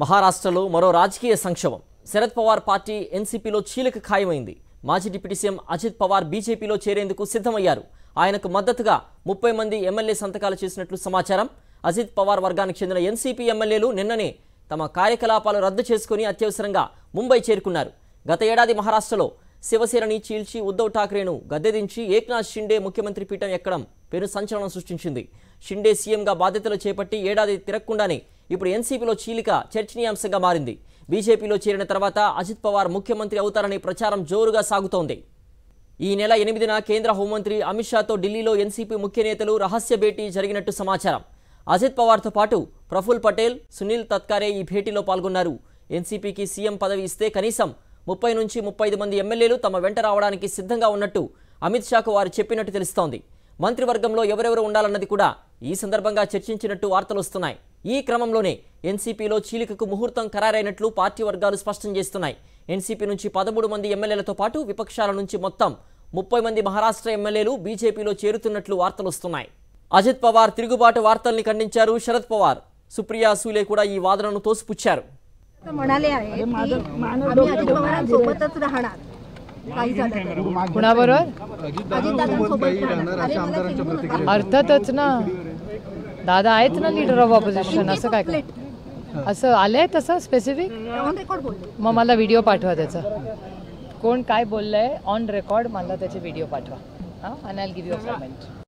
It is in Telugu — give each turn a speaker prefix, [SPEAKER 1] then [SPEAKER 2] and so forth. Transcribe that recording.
[SPEAKER 1] మహారాష్ట్రలో మరో రాజకీయ సంక్షోభం శరద్ పవార్ పార్టీ ఎన్సీపీలో చీలక ఖాయమైంది మాజీ డిప్యూటీ సీఎం అజిత్ పవార్ బీజేపీలో చేరేందుకు సిద్ధమయ్యారు ఆయనకు మద్దతుగా ముప్పై మంది ఎమ్మెల్యే సంతకాలు చేసినట్లు సమాచారం అజిత్ పవార్ వర్గానికి చెందిన ఎన్సీపీ ఎమ్మెల్యేలు నిన్ననే తమ కార్యకలాపాలు రద్దు చేసుకుని అత్యవసరంగా ముంబై చేరుకున్నారు గత ఏడాది మహారాష్ట్రలో శివసేనని చీల్చి ఉద్దవ్ ఠాక్రేను గద్దెదించి ఏక్నాథ్ షిండే ముఖ్యమంత్రి పీఠం ఎక్కడం పేరు సంచలనం సృష్టించింది షిండే సీఎంగా బాధ్యతలు చేపట్టి ఏడాది తిరగకుండానే ఇప్పుడు ఎన్సీపీలో చీలిక చర్చనీయాంశంగా మారింది బీజేపీలో చేరిన తర్వాత అజిత్ పవార్ ముఖ్యమంత్రి అవుతారనే ప్రచారం జోరుగా సాగుతోంది ఈ నెల ఎనిమిదిన కేంద్ర హోంమంత్రి అమిత్ షాతో ఢిల్లీలో ఎన్సీపీ ముఖ్య నేతలు రహస్య భేటీ జరిగినట్టు సమాచారం అజిత్ పవార్తో పాటు ప్రఫుల్ పటేల్ సునీల్ తత్కారే ఈ భేటీలో పాల్గొన్నారు ఎన్సీపీకి సీఎం పదవి ఇస్తే కనీసం ముప్పై నుంచి ముప్పై మంది ఎమ్మెల్యేలు తమ వెంట రావడానికి సిద్ధంగా ఉన్నట్టు అమిత్ షాకు వారు చెప్పినట్టు తెలుస్తోంది మంత్రివర్గంలో ఎవరెవరు ఉండాలన్నది కూడా ఈ సందర్భంగా చర్చించినట్టు వార్తలు వస్తున్నాయి ఈ క్రమంలోనే ఎన్సీపీలో చీలికకు ముహూర్తం ఖరారైనట్లు పార్టీ వర్గాలు స్పష్టం చేస్తున్నాయి ఎన్సీపీ నుంచి పదమూడు మంది ఎమ్మెల్యేలతో పాటు విపక్షాల నుంచి మొత్తం ముప్పై మంది మహారాష్ట్ర ఎమ్మెల్యేలు బీజేపీలో చేరుతున్నట్లు వార్తలు వస్తున్నాయి అజిత్ పవార్ తిరుగుబాటు వార్తల్ని ఖండించారు శరద్ పవార్ సుప్రియా సూలే కూడా ఈ వాదనను తోసిపుచ్చారు म्हणाले
[SPEAKER 2] दादा आहेत ना लिडर ऑफ ऑपोजिशन असं काय असं आलंय तसं स्पेसिफिक मग मला व्हिडिओ पाठवा त्याचा कोण काय बोललंय ऑन रेकॉर्ड मला त्याचे व्हिडिओ पाठवा हा आणि गिव्ह यू अ कमेंट